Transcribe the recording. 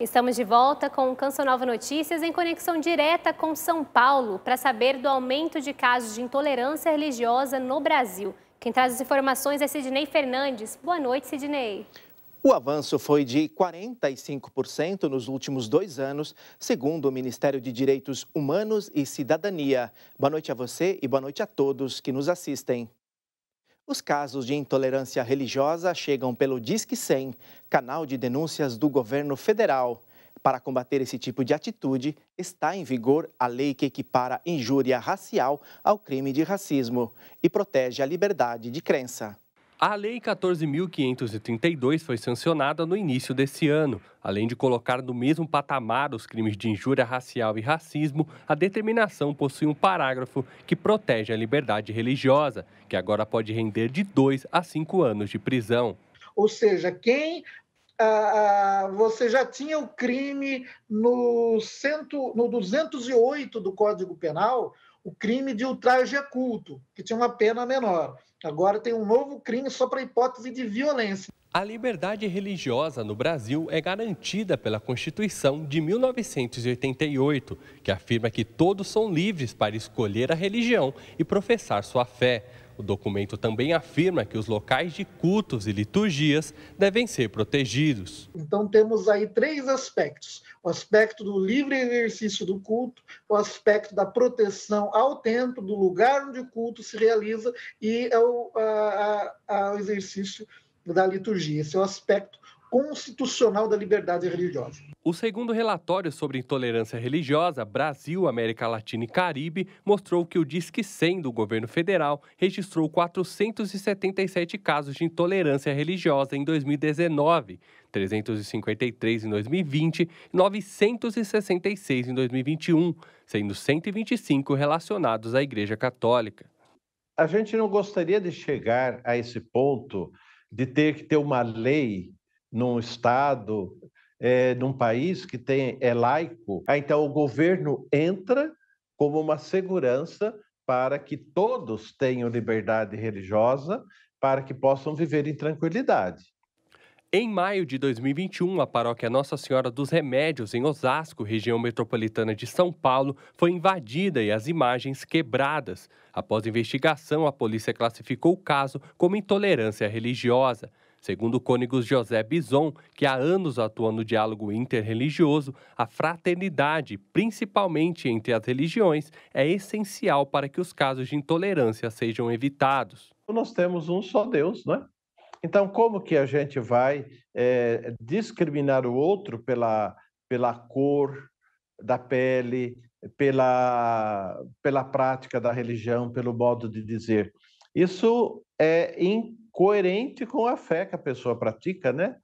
Estamos de volta com o Canção Nova Notícias em conexão direta com São Paulo para saber do aumento de casos de intolerância religiosa no Brasil. Quem traz as informações é Sidney Fernandes. Boa noite, Sidney. O avanço foi de 45% nos últimos dois anos, segundo o Ministério de Direitos Humanos e Cidadania. Boa noite a você e boa noite a todos que nos assistem. Os casos de intolerância religiosa chegam pelo Disque 100, canal de denúncias do governo federal. Para combater esse tipo de atitude, está em vigor a lei que equipara injúria racial ao crime de racismo e protege a liberdade de crença. A Lei 14.532 foi sancionada no início desse ano, além de colocar no mesmo patamar os crimes de injúria racial e racismo, a determinação possui um parágrafo que protege a liberdade religiosa, que agora pode render de dois a cinco anos de prisão. Ou seja, quem ah, ah você já tinha o crime no, cento, no 208 do Código Penal, o crime de ultraje a culto, que tinha uma pena menor. Agora tem um novo crime só para hipótese de violência. A liberdade religiosa no Brasil é garantida pela Constituição de 1988, que afirma que todos são livres para escolher a religião e professar sua fé. O documento também afirma que os locais de cultos e liturgias devem ser protegidos. Então, temos aí três aspectos: o aspecto do livre exercício do culto, o aspecto da proteção ao templo, do lugar onde o culto se realiza e ao, é a, a, exercício da liturgia. Esse é o aspecto constitucional da liberdade religiosa. O segundo relatório sobre intolerância religiosa, Brasil, América Latina e Caribe, mostrou que o Disque 100 do governo federal registrou 477 casos de intolerância religiosa em 2019, 353 em 2020 e 966 em 2021, sendo 125 relacionados à Igreja Católica. A gente não gostaria de chegar a esse ponto de ter que ter uma lei num Estado, é, num país que tem, é laico. Ah, então, o governo entra como uma segurança para que todos tenham liberdade religiosa, para que possam viver em tranquilidade. Em maio de 2021, a paróquia Nossa Senhora dos Remédios, em Osasco, região metropolitana de São Paulo, foi invadida e as imagens quebradas. Após investigação, a polícia classificou o caso como intolerância religiosa. Segundo o cônigo José Bison, que há anos atua no diálogo interreligioso, a fraternidade, principalmente entre as religiões, é essencial para que os casos de intolerância sejam evitados. Nós temos um só Deus, não é? Então, como que a gente vai é, discriminar o outro pela, pela cor da pele, pela, pela prática da religião, pelo modo de dizer? Isso é in coerente com a fé que a pessoa pratica, né?